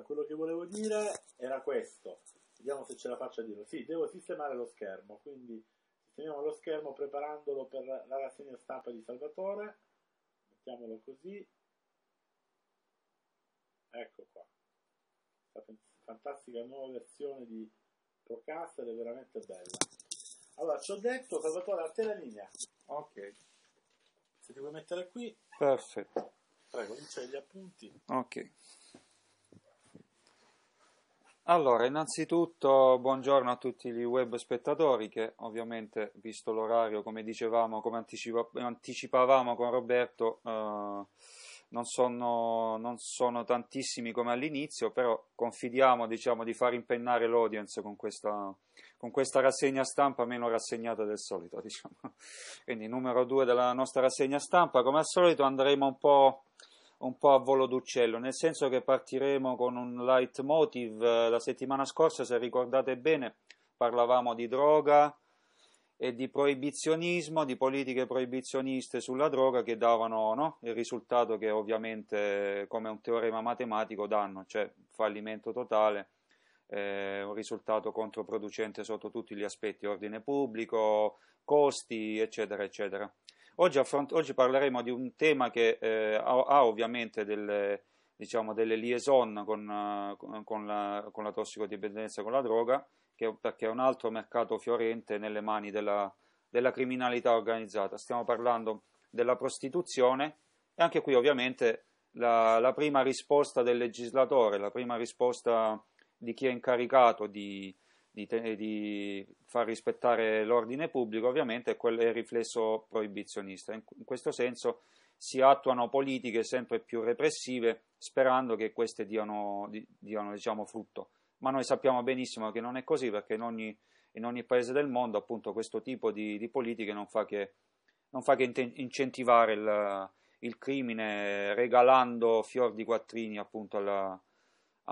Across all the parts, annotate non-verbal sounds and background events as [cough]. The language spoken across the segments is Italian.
Allora, quello che volevo dire era questo. Vediamo se ce la faccio a dire. Sì, devo sistemare lo schermo, quindi sistemiamo lo schermo preparandolo per la rassegna stampa di Salvatore. Mettiamolo così. Ecco qua. Questa fantastica nuova versione di Procaster è veramente bella. Allora, ci ho detto, Salvatore, a te la linea. Ok. Se ti vuoi mettere qui. Perfetto. Prego, non gli appunti. Ok. Allora, innanzitutto buongiorno a tutti gli web spettatori che ovviamente, visto l'orario, come dicevamo, come anticipa- anticipavamo con Roberto, eh, non, sono, non, sono, tantissimi come all'inizio, però confidiamo diciamo, di far impennare l'audience con questa, con questa rassegna stampa meno rassegnata del solito. [laughs] Diciamo. Quindi numero due della nostra rassegna stampa, come al solito andremo un po' un po' a volo d'uccello, nel senso che partiremo con un leitmotiv. Eh, la settimana scorsa, se ricordate bene, parlavamo di droga e di proibizionismo, di politiche proibizioniste sulla droga che davano no? il risultato che ovviamente, come un teorema matematico, danno, cioè fallimento totale, eh, un risultato controproducente sotto tutti gli aspetti, ordine pubblico, costi, eccetera, eccetera. Oggi, affront- oggi parleremo di un tema che eh, ha, ha, ovviamente delle, diciamo, delle liaison con, con, la, con la tossicodipendenza, con la droga, che, perché è un altro mercato fiorente nelle mani della, della criminalità organizzata. Stiamo parlando della prostituzione e anche qui ovviamente la, la, prima risposta del legislatore, la prima risposta di chi è incaricato di, di, di, far rispettare l'ordine pubblico, ovviamente quello è il riflesso proibizionista. In, in questo senso si attuano politiche sempre più repressive sperando che queste diano, di, diano diciamo, frutto. Ma noi sappiamo benissimo che non è così perché in ogni, in ogni paese del mondo appunto questo tipo di, di politiche non fa che, non fa che incentivare il, il, crimine regalando fior di quattrini appunto alla,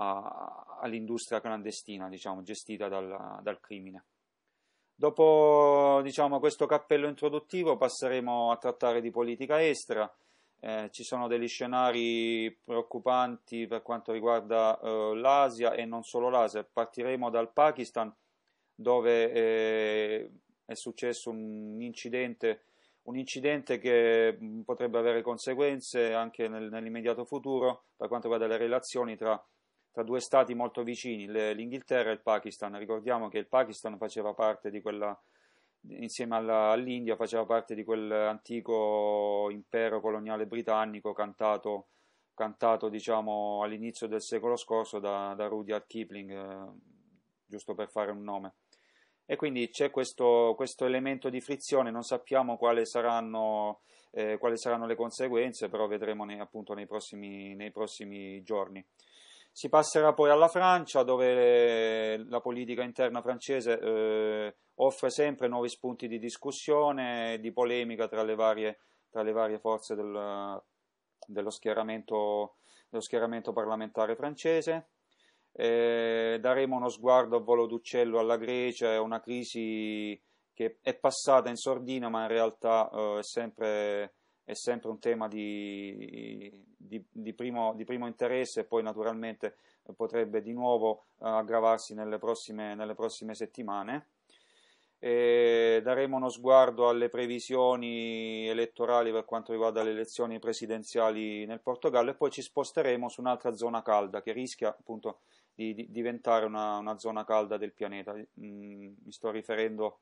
a, all'industria clandestina, diciamo, gestita dal, dal crimine. Dopo diciamo, questo cappello introduttivo passeremo a trattare di politica estera. Eh, ci sono degli scenari preoccupanti per quanto riguarda eh, l'Asia e non solo l'Asia. Partiremo dal Pakistan dove eh, è successo un incidente, un incidente, che potrebbe avere conseguenze anche nel, nell'immediato futuro per quanto riguarda le relazioni tra tra due stati molto vicini, l'Inghilterra e il Pakistan. Ricordiamo che il Pakistan faceva parte di quella, insieme alla, all'India, faceva parte di quell'antico impero coloniale britannico cantato, cantato diciamo, all'inizio del secolo scorso da, da Rudyard Kipling, eh, giusto per fare un nome. E quindi c'è questo, questo elemento di frizione, non sappiamo quali saranno, eh, quali saranno le conseguenze, però vedremo nei, appunto nei prossimi, nei prossimi giorni. Si passerà poi alla Francia, dove eh, la politica interna francese eh, offre sempre nuovi spunti di discussione di polemica tra le varie, tra le varie forze del, dello, schieramento, dello, schieramento, parlamentare francese. Eh, daremo uno sguardo a volo d'uccello alla Grecia, è una crisi che è passata in sordina, ma in realtà eh, è sempre è sempre un tema di, di, di, primo, di primo, interesse e poi naturalmente potrebbe di nuovo eh, aggravarsi nelle prossime, nelle prossime settimane. E daremo uno sguardo alle previsioni elettorali per quanto riguarda le elezioni presidenziali nel Portogallo e poi ci sposteremo su un'altra zona calda che rischia appunto di, diventare una, una zona calda del pianeta. Mm, mi sto riferendo a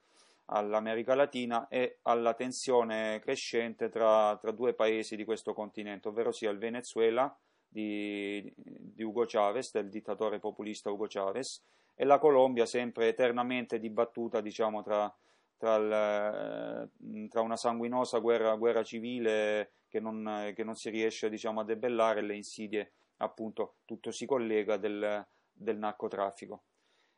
all'America Latina e alla tensione crescente tra, tra due paesi di questo continente, ovvero sia il Venezuela di, di Hugo Chavez, del dittatore populista Hugo Chavez, e la Colombia sempre eternamente dibattuta diciamo, tra, tra, il, eh, tra, una sanguinosa guerra, guerra civile che non, che non, si riesce diciamo, a debellare e le insidie, appunto tutto si collega del, del narcotraffico.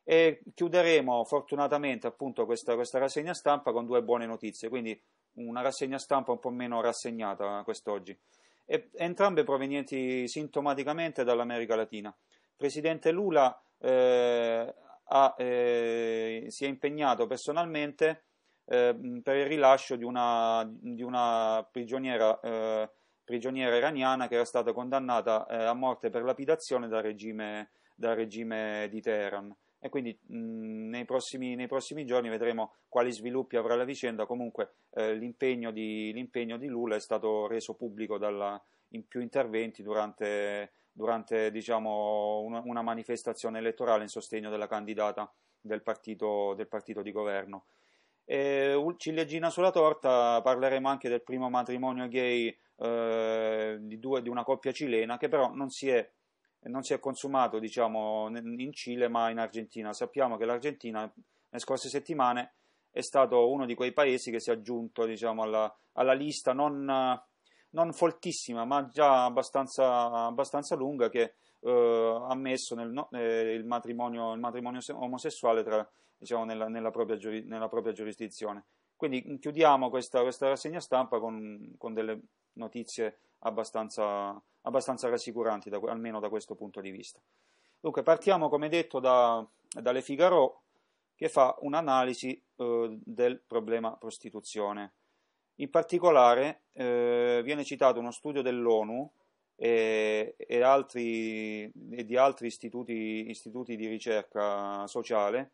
E chiuderemo fortunatamente appunto questa, questa rassegna stampa con due buone notizie, quindi una rassegna stampa un po' meno rassegnata quest'oggi, e, entrambe provenienti sintomaticamente dall'America Latina. Presidente Lula eh, ha, eh, si è impegnato personalmente eh, per il rilascio di una, di una prigioniera, eh, prigioniera, iraniana che era stata condannata eh, a morte per lapidazione dal regime, dal regime di Teheran e quindi mh, mm, nei, prossimi, nei, prossimi, giorni vedremo quali sviluppi avrà la vicenda. Comunque eh, l'impegno, di, l'impegno, di, Lula è stato reso pubblico dalla, in più interventi durante, durante diciamo, una, una, manifestazione elettorale in sostegno della candidata del partito, del partito di governo. E, ciliegina sulla torta, parleremo anche del primo matrimonio gay eh, di, due, di una coppia cilena che però non si è non si è consumato diciamo, in Cile ma in Argentina. Sappiamo che l'Argentina nelle scorse settimane è stato uno di quei paesi che si è aggiunto diciamo, alla, alla, lista non, non, foltissima ma già abbastanza, abbastanza lunga che eh, ha messo nel, eh, il, matrimonio, il, matrimonio, omosessuale tra, diciamo, nella, nella, propria nella, propria giurisdizione. Quindi chiudiamo questa, questa rassegna stampa con, con delle notizie abbastanza, abbastanza rassicuranti, da, almeno da questo punto di vista. Dunque, partiamo come detto da, dalle Figaro che fa un'analisi eh, del problema prostituzione. In particolare eh, viene citato uno studio dell'ONU e, e, altri, e di altri istituti, istituti, di ricerca sociale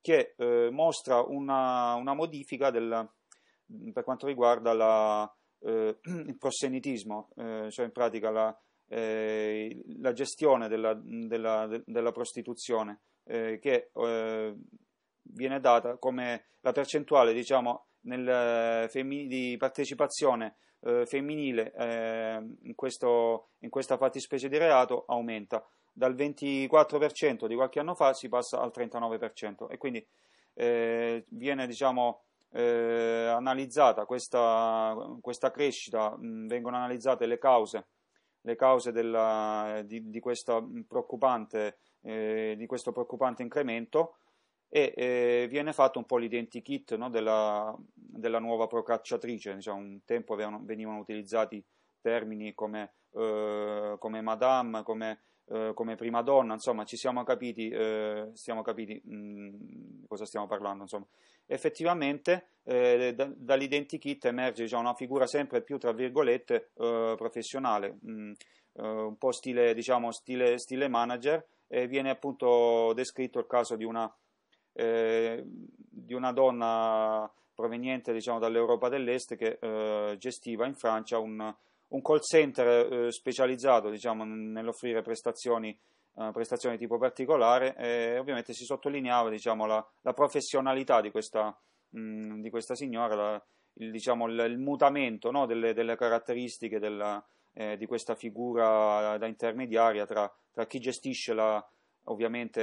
che eh, mostra una, una modifica del, per quanto riguarda la, eh, [clears throat] il prossenitismo, eh, cioè in pratica la, eh, la gestione della, della, della prostituzione che viene data come la percentuale diciamo, nel, femmi- di partecipazione eh, femminile eh, in, questo, in, questa fattispecie di reato aumenta. Dal 24% di qualche anno fa si passa al 39% e quindi eh, viene diciamo, eh, analizzata questa, questa crescita, mh, vengono analizzate le cause, le cause della, di, di, preoccupante, eh, di, questo preoccupante incremento e eh, viene fatto un po' l'identikit no, della, della, nuova procacciatrice. Diciamo, un tempo venivano, venivano utilizzati termini come, eh, come Madame, come eh, come prima donna, insomma ci siamo capiti, eh, siamo capiti mh, mm, cosa stiamo parlando. Insomma. Effettivamente eh, da, dall'identikit emerge già una figura sempre più, tra virgolette, eh, professionale, mh, mm, eh, un po' stile, diciamo, stile, stile manager e viene appunto descritto il caso di una, di una donna proveniente diciamo, dall'Europa dell'Est che gestiva in Francia un, un call center eh, specializzato diciamo, nell'offrire prestazioni, eh, prestazioni tipo particolare e ovviamente si sottolineava diciamo, la, la, professionalità di questa, mh, mm, di questa signora, la, il, diciamo, il, il mutamento no, delle, delle, caratteristiche della, eh, di questa figura da intermediaria tra, tra chi gestisce la, ovviamente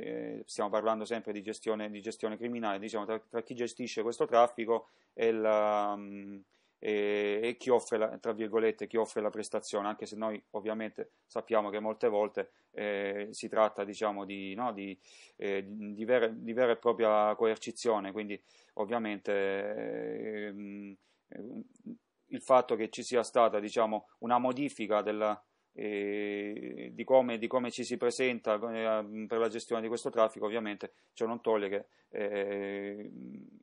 eh, stiamo parlando sempre di gestione, di gestione criminale, diciamo, tra, tra, chi gestisce questo traffico e la, um, e, e chi, offre la, chi, offre la, prestazione, anche se noi ovviamente sappiamo che molte volte eh, si tratta diciamo, di, no, di, eh, di, vera, di, vera, e propria coercizione, quindi ovviamente eh, il fatto che ci sia stata diciamo, una modifica della, di come, di, come, ci si presenta eh, per la gestione di questo traffico, ovviamente ciò non toglie che, eh,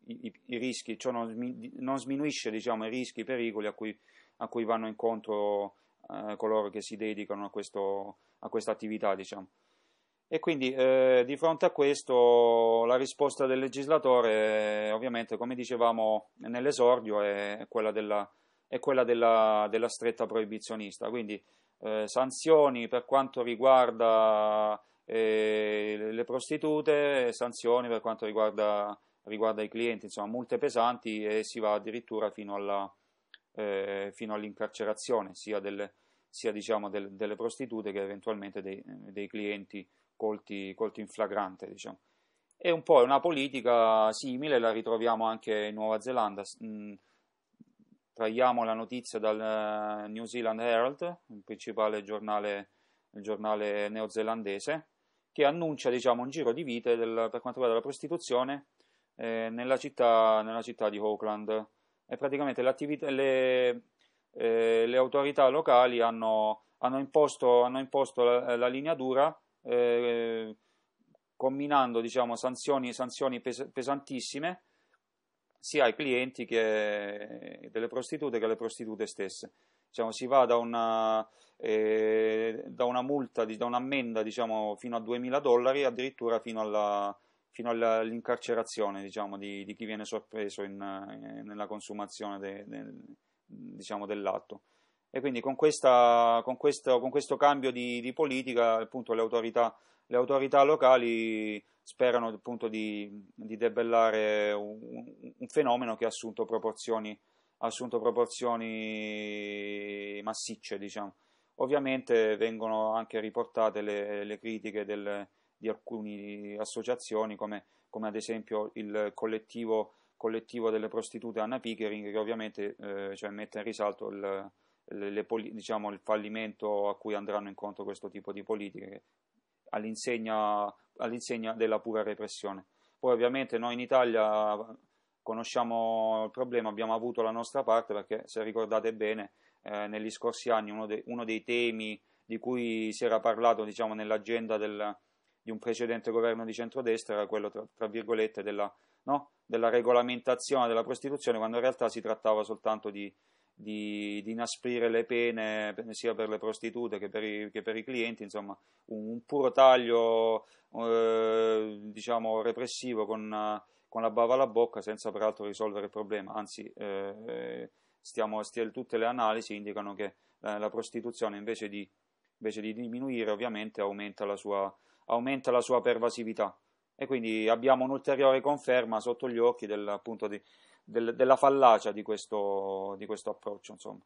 i, i, rischi, ciò non, non sminuisce diciamo, i rischi, i pericoli a cui, a cui vanno incontro eh, coloro che si dedicano a, questo, a questa attività. Diciamo. E quindi eh, di fronte a questo la risposta del legislatore, ovviamente, come dicevamo nell'esordio, è quella della, è quella della, della stretta proibizionista. Quindi eh, sanzioni per quanto riguarda eh, le prostitute, sanzioni per quanto riguarda, riguarda, i clienti, insomma multe pesanti e si va addirittura fino, alla, eh, fino all'incarcerazione sia delle, sia, diciamo, del, delle prostitute che eventualmente dei, dei clienti colti, colti, in flagrante. Diciamo. E un po' è una politica simile, la ritroviamo anche in Nuova Zelanda. Mh, traiamo la notizia dal eh, New Zealand Herald, il principale giornale, il giornale neozelandese, che annuncia diciamo, un giro di vite del, per quanto riguarda la prostituzione eh, nella, città, nella, città, di Auckland. E praticamente le, eh, le autorità locali hanno, hanno, imposto, hanno imposto, la, la linea dura. Eh, combinando diciamo, sanzioni, sanzioni pes- pesantissime sia ai clienti che eh, delle prostitute che alle prostitute stesse. Diciamo, si va da una, eh, da una multa, da un'ammenda diciamo, fino a 2.000 dollari addirittura fino, alla, fino all'incarcerazione diciamo, di, di, chi viene sorpreso in, eh, nella consumazione de, de, diciamo, dell'atto. E quindi con, questa, con, questo, con questo, cambio di, di politica appunto, le autorità le autorità locali sperano appunto di, di debellare un, un, fenomeno che ha assunto proporzioni, ha assunto proporzioni massicce, diciamo. Ovviamente vengono anche riportate le, le critiche del, di alcune associazioni come, come, ad esempio il collettivo, collettivo, delle prostitute Anna Pickering che ovviamente eh, cioè mette in risalto il, le, le, diciamo, il fallimento a cui andranno incontro questo tipo di politiche all'insegna, all'insegna della pura repressione. Poi ovviamente noi in Italia conosciamo il problema, abbiamo avuto la nostra parte perché se ricordate bene eh, negli scorsi anni uno, de, uno, dei temi di cui si era parlato diciamo, nell'agenda del, di un precedente governo di centrodestra era quello tra, tra virgolette della, no? della regolamentazione della prostituzione quando in realtà si trattava soltanto di di, di inasprire le pene sia per le prostitute che per i, che per i clienti, insomma un, un puro taglio eh, diciamo repressivo con, con, la bava alla bocca senza peraltro risolvere il problema, anzi eh, stiamo, stiamo, tutte le analisi indicano che eh, la prostituzione invece di, invece di, diminuire ovviamente aumenta la sua, aumenta la sua pervasività e quindi abbiamo un'ulteriore conferma sotto gli occhi del, appunto, di, del, della fallacia di questo, di questo approccio. Insomma.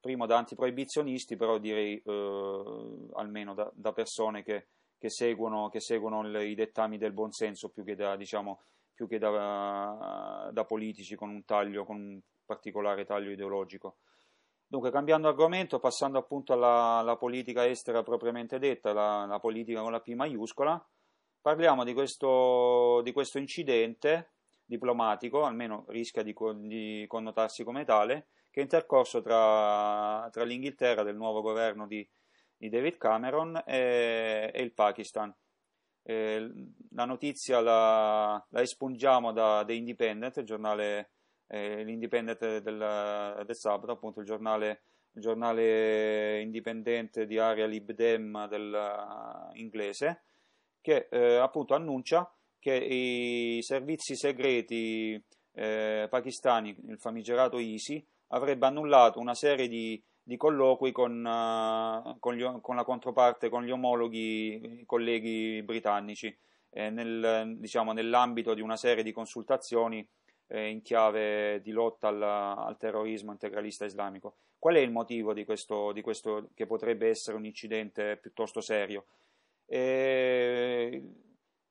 Primo da antiproibizionisti, però direi eh, almeno da, da persone che, che, seguono, che seguono le, i dettami del buonsenso più che da, diciamo, più che da, da politici con un taglio, con un particolare taglio ideologico. Dunque, cambiando argomento, passando appunto alla, alla politica estera propriamente detta, la, la, politica con la P maiuscola, parliamo di questo, di questo incidente diplomatico, almeno rischia di, di connotarsi come tale, che è intercorso tra, tra l'Inghilterra del nuovo governo di, di David Cameron e, e il Pakistan. Eh, la notizia la, la espungiamo da The Independent, il giornale eh, l'Independent del, del, sabato, appunto il giornale, il giornale indipendente di area Libdem del, uh, inglese, che eh, appunto annuncia che i servizi segreti eh, pakistani, il famigerato ISI, avrebbe annullato una serie di, di colloqui con, uh, con, gli, con, la controparte, con gli omologhi colleghi britannici, eh, nel, diciamo, nell'ambito di una serie di consultazioni eh, in chiave di lotta al, al, terrorismo integralista islamico. Qual è il motivo di questo, di questo che potrebbe essere un incidente piuttosto serio? Eh,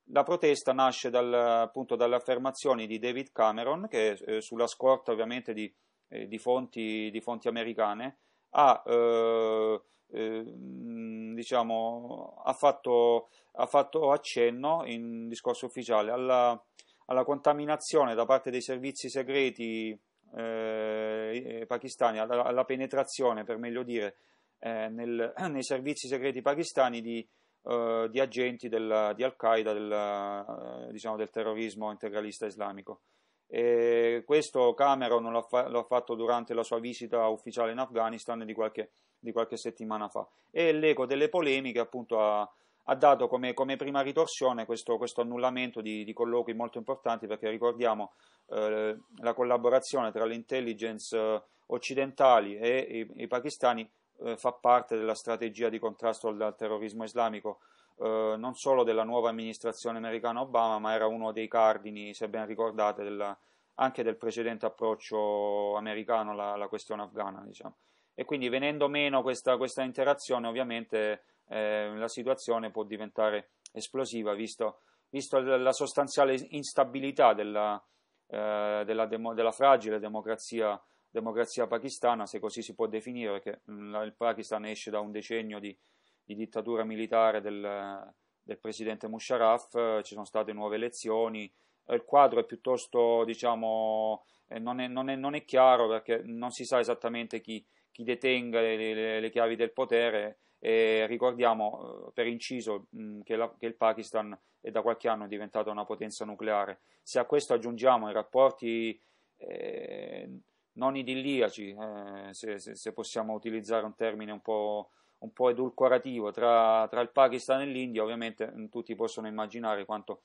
la protesta nasce dal, appunto dalle affermazioni di David Cameron, che eh, sulla scorta ovviamente di, eh, di, fonti, di fonti, americane ha, eh, ehm, diciamo, ha, fatto, ha, fatto, accenno in discorso ufficiale alla, alla contaminazione da parte dei servizi segreti eh, eh, pakistani, alla, alla, penetrazione, per meglio dire, eh, nel, [clears throat] nei servizi segreti pakistani di eh, di agenti della, di Al-Qaeda, del, eh, diciamo, del terrorismo integralista islamico. E questo Cameron l'ha, fa- l'ha, fatto durante la sua visita ufficiale in Afghanistan di qualche, di qualche settimana fa e l'eco delle polemiche appunto ha, ha dato come, come, prima ritorsione questo, questo annullamento di, di, colloqui molto importanti perché ricordiamo eh, la collaborazione tra le intelligence eh, occidentali e i, i pakistani eh, fa parte della strategia di contrasto al, al terrorismo islamico eh, non solo della nuova amministrazione americana Obama, ma era uno dei cardini, se ben ricordate, della, anche del precedente approccio americano alla, questione afghana. Diciamo. E quindi venendo meno questa, questa interazione, ovviamente eh, la situazione può diventare esplosiva, visto, visto la sostanziale instabilità della, eh, della, demo, della fragile democrazia democrazia pakistana, se così si può definire, perché mm, il Pakistan esce da un decennio di, di dittatura militare del, del, presidente Musharraf, ci sono state nuove elezioni, il quadro è piuttosto, diciamo, eh, non è, non è, non è chiaro perché non si sa esattamente chi, chi detenga le, le, le, chiavi del potere. E ricordiamo eh, per inciso mm, che, la, che il Pakistan è da qualche anno diventata una potenza nucleare. Se a questo aggiungiamo i rapporti eh, non idilliaci, eh, se, se, se, possiamo utilizzare un termine un po', un po edulcorativo, tra, tra, il Pakistan e l'India, ovviamente mm, tutti possono immaginare quanto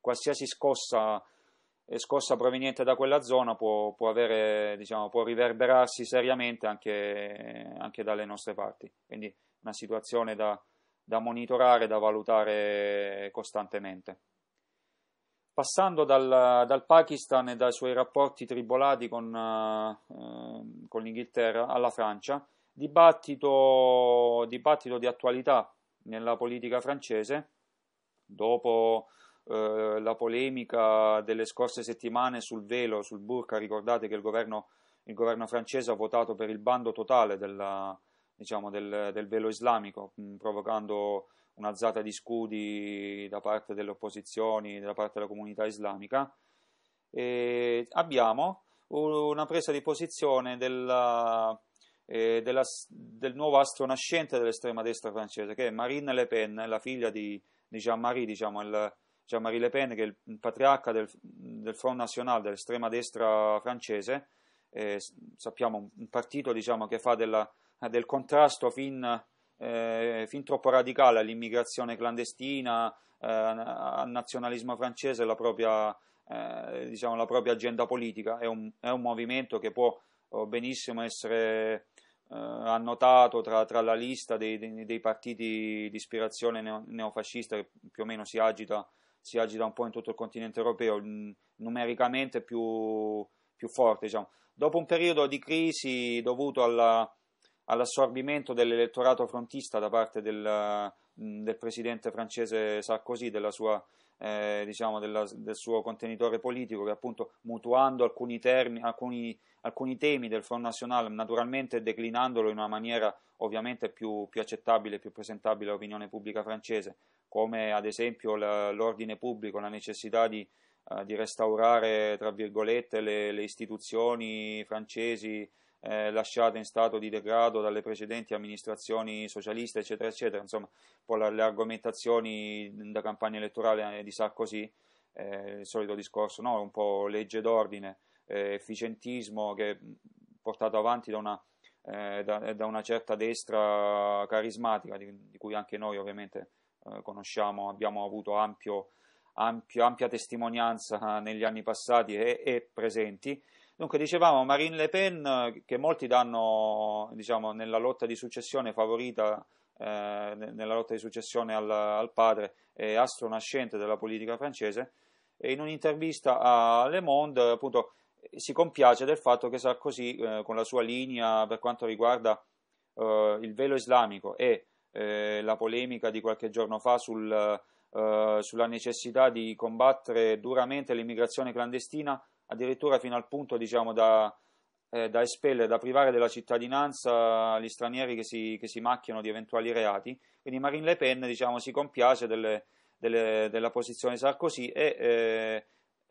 qualsiasi scossa, eh, scossa proveniente da quella zona può, può, avere, diciamo, può riverberarsi seriamente anche, anche, dalle nostre parti. Quindi una situazione da, da monitorare, da valutare costantemente. Passando dal, dal, Pakistan e dai suoi rapporti tribolati con, eh, con l'Inghilterra alla Francia, dibattito, dibattito, di attualità nella politica francese, dopo eh, la polemica delle scorse settimane sul velo, sul burka, ricordate che il governo, il governo francese ha votato per il bando totale della, diciamo, del, del, velo islamico, mh, provocando un'alzata di scudi da parte delle opposizioni, da parte della comunità islamica. E abbiamo una presa di posizione della, eh, della, del nuovo astro nascente dell'estrema destra francese, che è Marine Le Pen, la figlia di, di Jean-Marie, diciamo, il, Jean-Marie Le Pen, che è il patriarca del, del Front National, dell'estrema destra francese. Eh, sappiamo un partito diciamo, che fa della, del contrasto fin eh, fin troppo radicale all'immigrazione clandestina, eh, al nazionalismo francese e la, eh, diciamo, la propria, agenda politica. È un, è un movimento che può oh, benissimo essere eh, annotato tra, tra, la lista dei, dei, dei partiti di ispirazione neofascista che più o meno si agita, si agita, un po' in tutto il continente europeo, numericamente più, più forte. Diciamo. Dopo un periodo di crisi dovuto alla all'assorbimento dell'elettorato frontista da parte del, mm, del presidente francese Sarkozy, della sua, eh, diciamo della, del suo contenitore politico, che appunto mutuando alcuni, termi, alcuni, alcuni, temi del Front National, naturalmente declinandolo in una maniera ovviamente più, più accettabile più presentabile all'opinione pubblica francese, come ad esempio l'ordine pubblico, la necessità di, eh, di restaurare, tra virgolette, le, le istituzioni francesi eh, lasciate in stato di degrado dalle precedenti amministrazioni socialiste, eccetera, eccetera. Insomma, poi le, le argomentazioni da campagna elettorale eh, di Sarkozy, eh, il solito discorso, no? un po' legge d'ordine, eh, efficientismo che è mm, portato avanti da una, eh, da, da una, certa destra carismatica, di, di cui anche noi ovviamente eh, conosciamo, abbiamo avuto ampio ampia testimonianza [laughs] negli anni passati e, e presenti, Dunque, dicevamo Marine Le Pen, che molti danno diciamo, nella lotta di successione favorita eh, nella lotta di successione al, al padre e astronascente della politica francese, e in un'intervista a Le Monde appunto, si compiace del fatto che Sarkozy, eh, con la sua linea per quanto riguarda eh, il velo islamico e eh, la polemica di qualche giorno fa sul, eh, sulla necessità di combattere duramente l'immigrazione clandestina, addirittura fino al punto diciamo, da, eh, da, espellere, da privare della cittadinanza gli stranieri che si, che si, macchiano di eventuali reati. Quindi Marine Le Pen diciamo, si compiace delle, delle, della posizione Sarkozy e eh,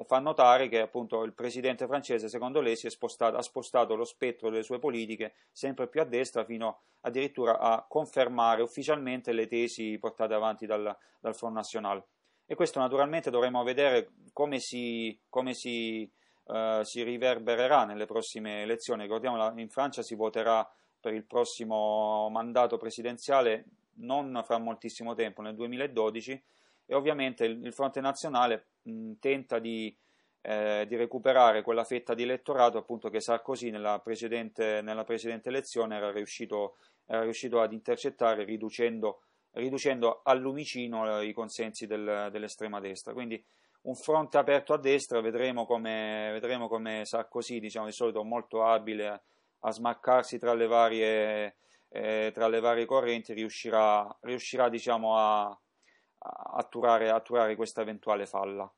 fa notare che appunto il presidente francese, secondo lei, spostato, ha spostato lo spettro delle sue politiche sempre più a destra fino addirittura a confermare ufficialmente le tesi portate avanti dal, dal Front National. E questo naturalmente dovremo vedere come si, come si eh, si riverbererà nelle prossime elezioni. Ricordiamo che in Francia si voterà per il prossimo mandato presidenziale non fra moltissimo tempo, nel 2012, e ovviamente il, Fronte Nazionale mh, tenta di, eh, di, recuperare quella fetta di elettorato appunto, che Sarkozy nella precedente, nella precedente elezione era riuscito, era riuscito, ad intercettare riducendo, riducendo al lumicino i consensi del, dell'estrema destra. Quindi un fronte aperto a destra, vedremo come, vedremo come Sarkozy, diciamo di solito molto abile a smaccarsi tra le varie, eh, tra le varie correnti, riuscirà, riuscirà diciamo, a, a atturare, atturare, questa eventuale falla,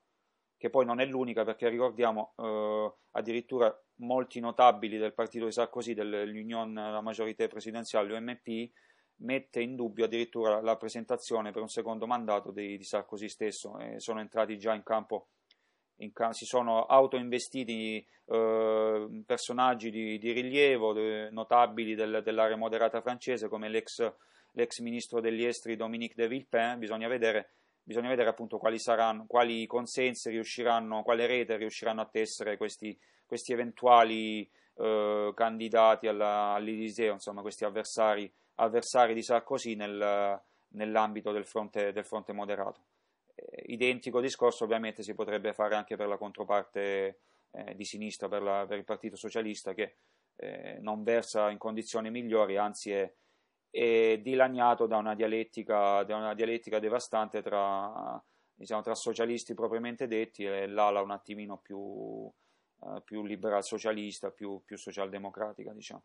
che poi non è l'unica perché ricordiamo eh, addirittura molti notabili del partito di Sarkozy, dell'Union, la maggiorità presidenziale, l'UMP, mette in dubbio addirittura la presentazione per un secondo mandato di, di Sarkozy stesso. Eh, sono entrati già in campo, in ca- si sono autoinvestiti eh, personaggi di, di rilievo de, notabili del, dell'area moderata francese come l'ex, l'ex, ministro degli esteri Dominique de Villepin. Bisogna vedere, bisogna vedere appunto quali, saranno, quali consensi riusciranno, quale rete riusciranno a tessere questi, questi eventuali eh, candidati alla, all'Eliseo, insomma questi avversari avversari di Sarkozy nel, nell'ambito del fronte, del fronte moderato. Eh, identico discorso ovviamente si potrebbe fare anche per la controparte eh, di sinistra, per, la, per, il Partito Socialista che eh, non versa in condizioni migliori, anzi è, è dilaniato da una dialettica, da una dialettica devastante tra, diciamo, tra, socialisti propriamente detti e l'ala un attimino più, eh, più liberal socialista, più, più socialdemocratica. Diciamo.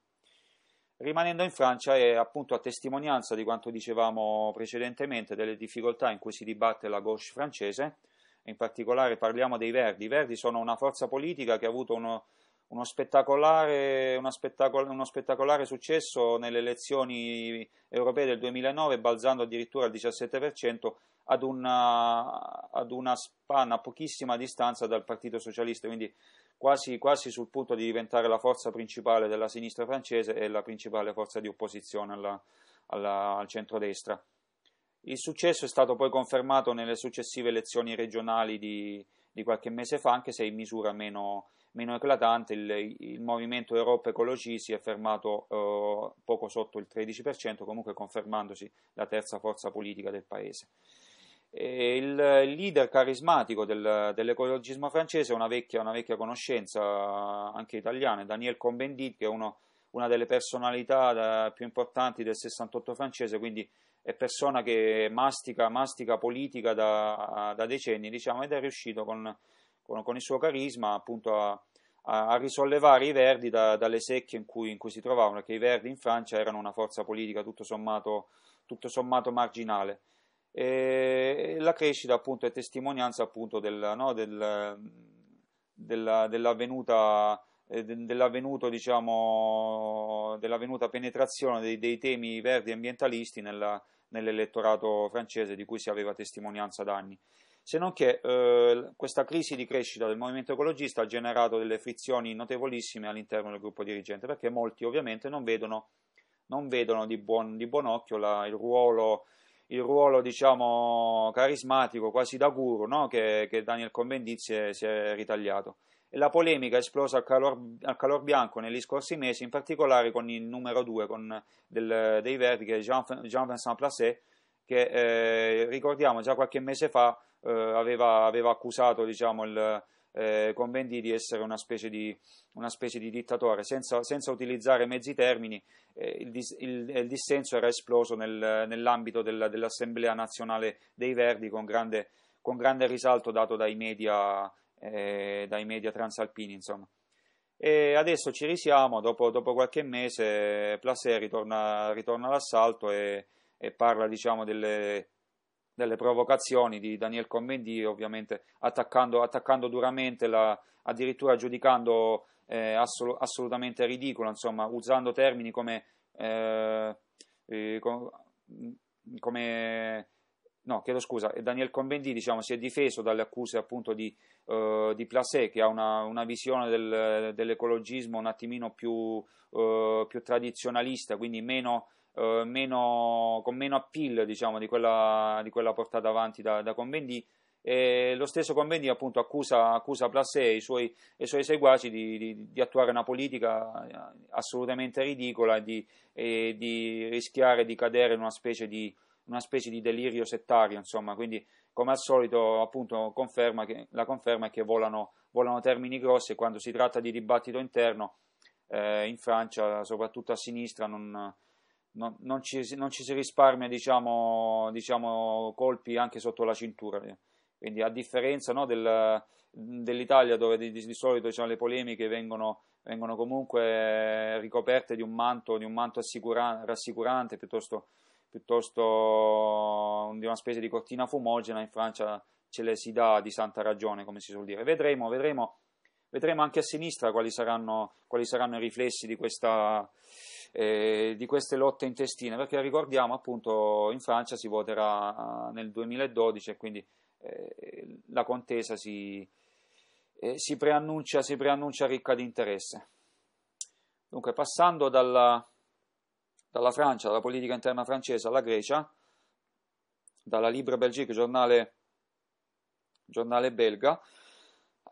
Rimanendo in Francia è appunto a testimonianza di quanto dicevamo precedentemente delle difficoltà in cui si dibatte la gauche francese, in particolare parliamo dei Verdi. I Verdi sono una forza politica che ha avuto uno, uno, spettacolare, uno, spettacol- uno spettacolare, successo nelle elezioni europee del 2009, balzando addirittura al 17%, ad una, eh, ad una spanna pochissima distanza dal Partito Socialista, quindi quasi, quasi sul punto di diventare la forza principale della sinistra francese e la principale forza di opposizione alla, alla, al centrodestra. Il successo è stato poi confermato nelle successive elezioni regionali di, di qualche mese fa, anche se in misura meno, meno eclatante. Il, il, movimento Europa Ecologi si è fermato eh, poco sotto il 13%, comunque confermandosi la terza forza politica del paese il leader carismatico del, dell'ecologismo francese è una vecchia, una vecchia, conoscenza anche italiana, Daniel Combendit, che è uno, una delle personalità da, eh, più importanti del 68 francese, quindi è persona che mastica, mastica politica da, da, decenni, diciamo, ed è riuscito con, con, con il suo carisma appunto a, a risollevare i Verdi da, dalle secche in cui, in cui, si trovavano, perché i Verdi in Francia erano una forza politica tutto sommato, tutto sommato marginale. E la crescita appunto è testimonianza appunto del, no, del, della, dell'avvenuta eh, dell'avvenuto, diciamo, dell'avvenuta penetrazione dei, dei, temi verdi ambientalisti nella, nell'elettorato francese di cui si aveva testimonianza da anni. Se non che eh, questa crisi di crescita del movimento ecologista ha generato delle frizioni notevolissime all'interno del gruppo dirigente, perché molti ovviamente non vedono, non vedono di, buon, di, buon, occhio la, il ruolo il ruolo diciamo, carismatico, quasi da guru, no? che, che, Daniel Convendizzi si è ritagliato. E la polemica è esplosa al calor, al calor, bianco negli scorsi mesi, in particolare con il numero 2 del, dei Verdi, che è Jean-Vincent Jean che eh, ricordiamo già qualche mese fa eh, aveva, aveva, accusato diciamo, il, eh, conventi di essere una specie di, una specie di dittatore, senza, senza, utilizzare mezzi termini, eh, il, dis, il, eh, il, dissenso era esploso nel, nell'ambito del, dell'Assemblea nazionale dei Verdi con grande, con grande risalto dato dai media, eh, dai media transalpini. Insomma. E adesso ci risiamo, dopo, dopo qualche mese Placé ritorna, ritorna all'assalto e, e parla diciamo, delle, delle provocazioni di Daniel Commendi, ovviamente attaccando, attaccando duramente, la, addirittura giudicando eh, assol- assolutamente ridicolo, insomma, usando termini come, eh, eh, mm, come no, chiedo scusa, Daniel Convendì diciamo, si è difeso dalle accuse appunto di, uh, di Placé che ha una, una visione del, dell'ecologismo un attimino più, uh, più tradizionalista, quindi meno, eh, meno, con meno appeal diciamo, di, quella, di quella portata avanti da, da Convendì. E lo stesso Convendì appunto accusa, accusa Placé e i suoi, i suoi seguaci di, di, di, attuare una politica eh, assolutamente ridicola di, e di rischiare di cadere in una specie di, una specie di delirio settario, insomma, quindi come al solito appunto conferma che, la conferma è che volano, volano termini grossi e quando si tratta di dibattito interno eh, in Francia, soprattutto a sinistra, non, non, non, ci, non, ci, si risparmia diciamo, diciamo, colpi anche sotto la cintura. Quindi a differenza no, del, dell'Italia dove di, di solito diciamo, le polemiche vengono, vengono, comunque ricoperte di un manto, di un manto assicura, rassicurante piuttosto, piuttosto di una specie di cortina fumogena, in Francia ce le si dà di santa ragione, come si suol dire. Vedremo, vedremo, vedremo anche a sinistra quali saranno, quali saranno i riflessi di questa eh, di queste lotte intestine, perché ricordiamo appunto in Francia si voterà eh, nel 2012 e quindi eh, la contesa si, eh, si, preannuncia, si preannuncia ricca di interesse. Dunque, passando dalla, dalla Francia, dalla politica interna francese alla Grecia, dalla Libre Belgique, giornale, giornale belga,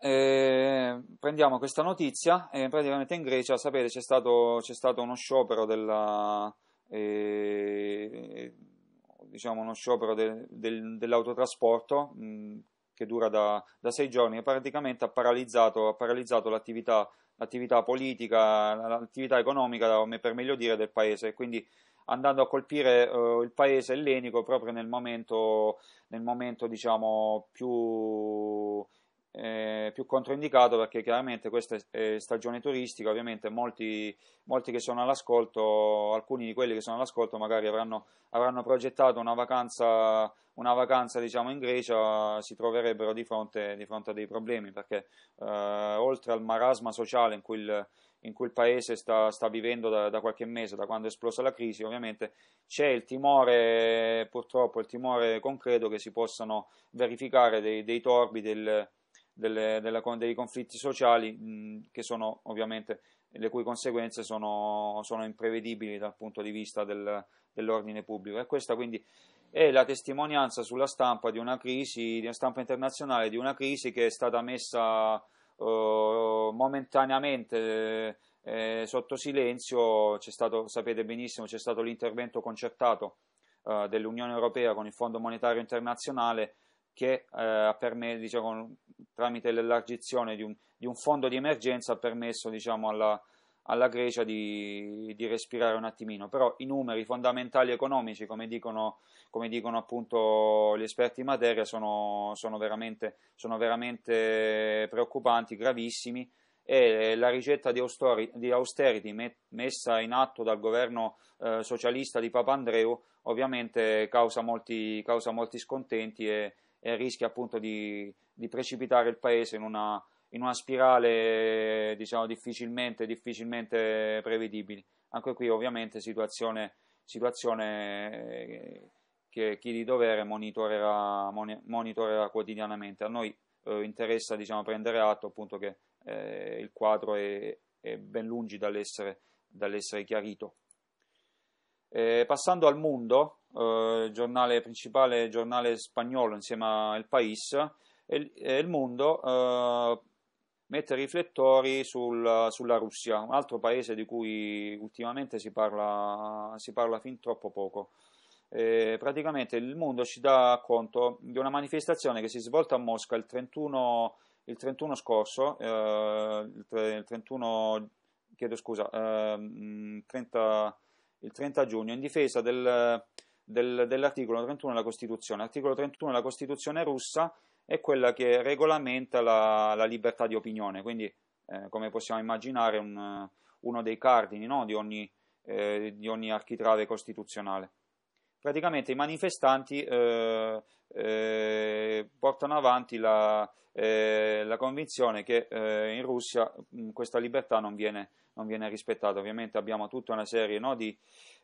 eh, prendiamo questa notizia eh, praticamente in Grecia, sapete, c'è stato, c'è stato uno sciopero della, eh, diciamo uno sciopero de, de, dell'autotrasporto mh, che dura da, da, sei giorni e praticamente ha paralizzato, ha paralizzato l'attività, l'attività, politica, l'attività economica, per meglio dire, del paese. Quindi andando a colpire uh, il paese ellenico proprio nel momento, nel momento diciamo, più eh, più controindicato perché chiaramente questa è stagione turistica, ovviamente molti, molti, che sono all'ascolto, alcuni di quelli che sono all'ascolto magari avranno, avranno progettato una vacanza, una vacanza diciamo, in Grecia, si troverebbero di fronte, di fronte a dei problemi perché eh, oltre al marasma sociale in cui il, in cui il paese sta, sta vivendo da, da, qualche mese, da quando è esplosa la crisi, ovviamente c'è il timore, purtroppo il timore concreto che si possano verificare dei, dei torbi del, delle, della, dei conflitti sociali mh, che sono ovviamente le cui conseguenze sono, sono imprevedibili dal punto di vista del, dell'ordine pubblico e questa quindi è la testimonianza sulla stampa di una crisi, di una stampa internazionale di una crisi che è stata messa eh, momentaneamente eh, sotto silenzio, c'è stato, sapete benissimo, c'è stato l'intervento concertato eh, dell'Unione Europea con il Fondo Monetario Internazionale che eh, permesso, diciamo, tramite l'elargizione di un, di un, fondo di emergenza ha permesso diciamo, alla, alla, Grecia di, di, respirare un attimino, però i numeri fondamentali economici, come dicono, come dicono appunto gli esperti in materia, sono, sono, veramente, sono veramente preoccupanti, gravissimi e la ricetta di austerity, messa in atto dal governo eh, socialista di Papandreou ovviamente causa molti, causa molti scontenti e, e rischia appunto di, di, precipitare il paese in una, in una spirale diciamo, difficilmente, difficilmente prevedibile. Anche qui ovviamente situazione, situazione eh, che chi di dovere monitorerà, monitorerà quotidianamente. A noi eh, interessa diciamo, prendere atto appunto che eh, il quadro è, è, ben lungi dall'essere, dall'essere chiarito. Eh, passando al mondo, il eh, giornale principale giornale spagnolo insieme a El País e Il Mondo eh, mette riflettori sul, sulla Russia, un altro paese di cui ultimamente si parla, si parla fin troppo poco. Eh, praticamente il mondo ci dà conto di una manifestazione che si è svolta a Mosca il 31, il 31 scorso, eh, il, tre, il, 31, chiedo scusa, eh, 30, mm, il 30 giugno, in difesa del, del, dell'articolo 31 della Costituzione. L'articolo 31 della Costituzione russa è quella che regolamenta la, la libertà di opinione, quindi eh, come possiamo immaginare un, uno dei cardini no? di, ogni, eh, di, ogni, architrave costituzionale. Praticamente i manifestanti eh, eh, portano avanti la, eh, la convinzione che eh, in Russia mh, questa libertà non viene, non viene, rispettata. Ovviamente abbiamo tutta una serie no, di,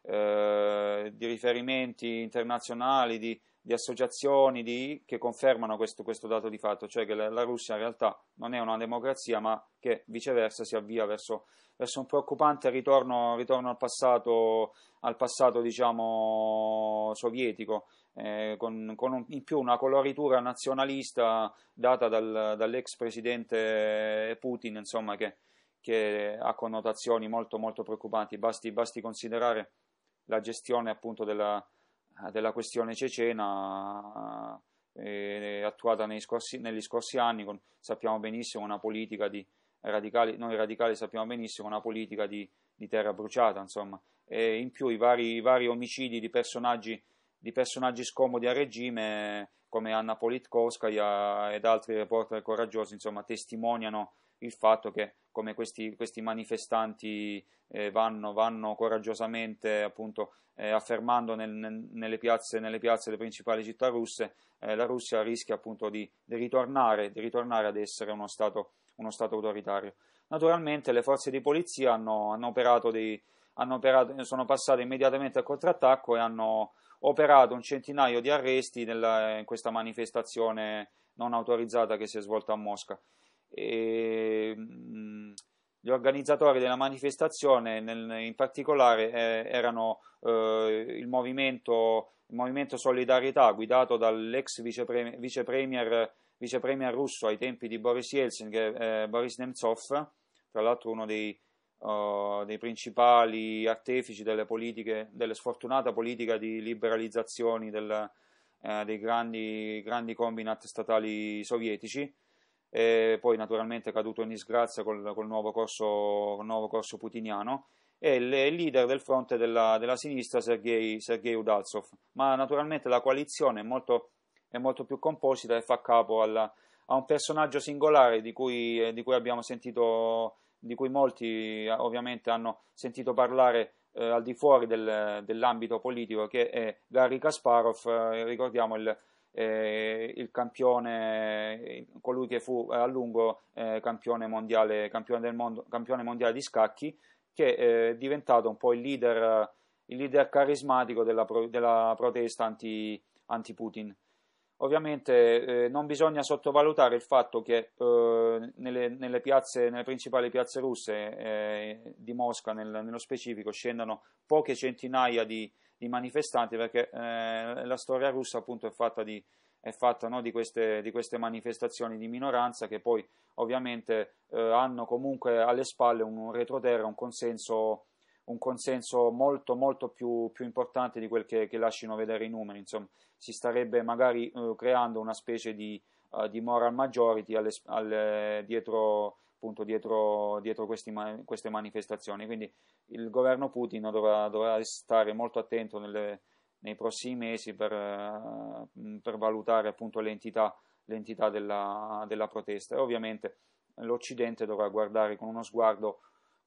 eh, di, riferimenti internazionali, di, di associazioni di, che confermano questo, questo, dato di fatto, cioè che la, la, Russia in realtà non è una democrazia, ma che viceversa si avvia verso, verso un preoccupante ritorno, ritorno al passato, al passato diciamo, sovietico eh, con, con un, in più una coloritura nazionalista data dal, dall'ex presidente Putin, insomma, che, che, ha connotazioni molto, molto preoccupanti. Basti, basti considerare la gestione appunto della, della questione cecena eh, eh attuata scorsi, negli scorsi anni, con, sappiamo benissimo una politica di radicali, noi radicali sappiamo benissimo una politica di, di terra bruciata, insomma, e in più i vari, i vari omicidi di personaggi di personaggi scomodi a regime come Anna Politkovskaya ed altri reporter coraggiosi, insomma, testimoniano il fatto che come questi, questi manifestanti eh, vanno, vanno, coraggiosamente appunto, eh, affermando nel, nelle, piazze, nelle, piazze, delle principali città russe, eh, la Russia rischia appunto di, di, ritornare, di ritornare, ad essere uno stato, uno stato, autoritario. Naturalmente le forze di polizia hanno, hanno operato dei, hanno operato, sono passate immediatamente al contrattacco e hanno operato un centinaio di arresti nella, in questa manifestazione non autorizzata che si è svolta a Mosca. E, mh, mm, gli organizzatori della manifestazione, nel, in particolare, eh, erano eh, il, movimento, il, movimento, Solidarietà guidato dall'ex vicepremier, vicepremier, vicepremier russo ai tempi di Boris Yeltsin, eh, Boris Nemtsov, tra l'altro uno dei uh, dei principali artefici delle politiche, delle sfortunata politica di liberalizzazioni del, eh, dei grandi, grandi combinat statali sovietici e poi naturalmente è caduto in disgrazia col, col, nuovo, corso, col nuovo corso putiniano e il, leader del fronte della, della sinistra Sergei, Sergei Udalsov ma naturalmente la coalizione è molto, è molto più composita e fa capo alla, a un personaggio singolare di cui, eh, di cui abbiamo sentito parlare di cui molti eh, ovviamente hanno sentito parlare eh, al di fuori del, dell'ambito politico, che è Garry Kasparov, eh, ricordiamo il, eh, il, campione, colui che fu eh, a lungo eh, campione, mondiale, campione, del mondo, campione mondiale di scacchi, che è diventato un po' il leader, il leader carismatico della, pro, della protesta anti, anti-Putin. Ovviamente eh, non bisogna sottovalutare il fatto che eh, nelle, nelle, piazze, nelle, principali piazze russe eh, di Mosca nel, nello specifico scendano poche centinaia di, di manifestanti perché eh, la storia russa appunto è fatta, di, è fatta no, di, queste, di, queste, manifestazioni di minoranza che poi ovviamente eh, hanno comunque alle spalle un, un retroterra, un consenso un consenso molto, molto più, più importante di quel che, che, lasciano vedere i numeri. Insomma, si starebbe magari eh, creando una specie di, uh, di moral majority alle, alle, dietro, appunto, dietro, dietro questi, queste manifestazioni. Quindi il governo Putin dovrà, dovrà stare molto attento nelle, nei prossimi mesi per, uh, per valutare appunto, l'entità, l'entità della, della protesta e ovviamente l'Occidente dovrà guardare con uno sguardo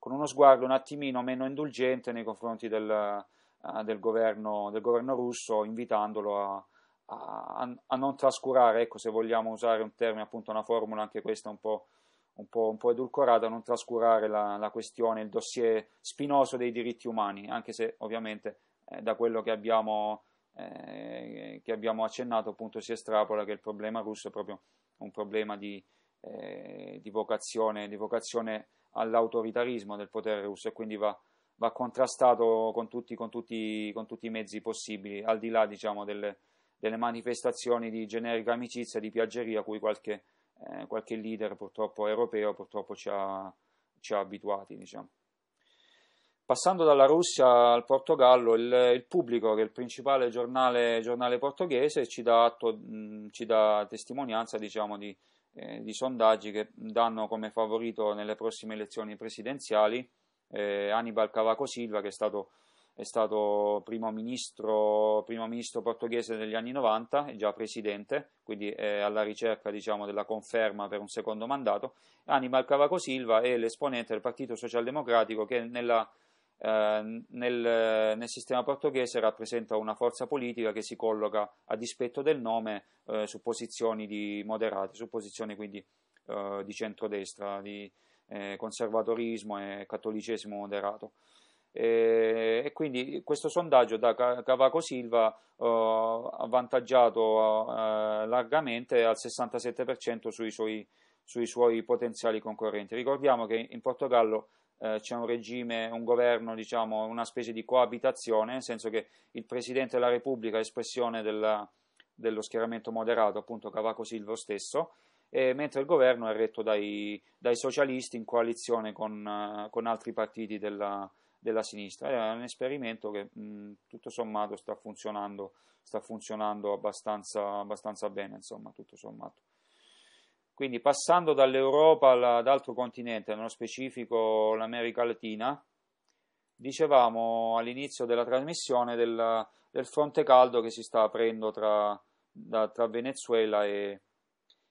con uno sguardo un attimino meno indulgente nei confronti del, uh, del, governo, del governo, russo, invitandolo a, a, a non trascurare, ecco, se vogliamo usare un termine, appunto una formula anche questa un po', un po', un po edulcorata, non trascurare la, la, questione, il dossier spinoso dei diritti umani, anche se ovviamente eh, da quello che abbiamo, eh, che abbiamo accennato appunto si estrapola che il problema russo è proprio un problema di, eh, di vocazione, di vocazione all'autoritarismo del potere russo e quindi va, va contrastato con tutti, con, tutti, con tutti, i mezzi possibili, al di là diciamo, delle, delle, manifestazioni di generica amicizia, di piaggeria a cui qualche, eh, qualche leader purtroppo europeo purtroppo ci ha, ci ha abituati. Diciamo. Passando dalla Russia al Portogallo, il, il, Pubblico, che è il principale giornale, giornale portoghese, ci dà, atto, mh, ci dà testimonianza diciamo, di, eh, di sondaggi che danno come favorito nelle prossime elezioni presidenziali eh, Anibal Cavaco Silva, che è stato, è stato primo, ministro, primo, ministro, portoghese negli anni 90 e già presidente, quindi è alla ricerca diciamo, della conferma per un secondo mandato. Anibal Cavaco Silva è l'esponente del Partito Socialdemocratico che nella Ehm, nel, nel, sistema portoghese rappresenta una forza politica che si colloca a dispetto del nome eh, su posizioni di moderate, su posizioni quindi eh, di centrodestra, di eh, conservatorismo e cattolicesimo moderato. E, e, quindi questo sondaggio da Cavaco Silva eh, ha avvantaggiato eh, largamente al 67% sui suoi, sui suoi potenziali concorrenti. Ricordiamo che in Portogallo eh, c'è un regime, un governo, diciamo, una specie di coabitazione, nel senso che il Presidente della Repubblica è espressione della, dello schieramento moderato, appunto Cavaco Silvo stesso, eh, mentre il governo è retto dai, dai socialisti in coalizione con, eh, con altri partiti della, della, sinistra. È un esperimento che mh, tutto sommato sta funzionando, sta funzionando abbastanza, abbastanza bene, insomma, tutto sommato. Quindi passando dall'Europa ad altro continente, nello specifico l'America Latina, dicevamo all'inizio della trasmissione del, del, fronte caldo che si sta aprendo tra, da, tra Venezuela e,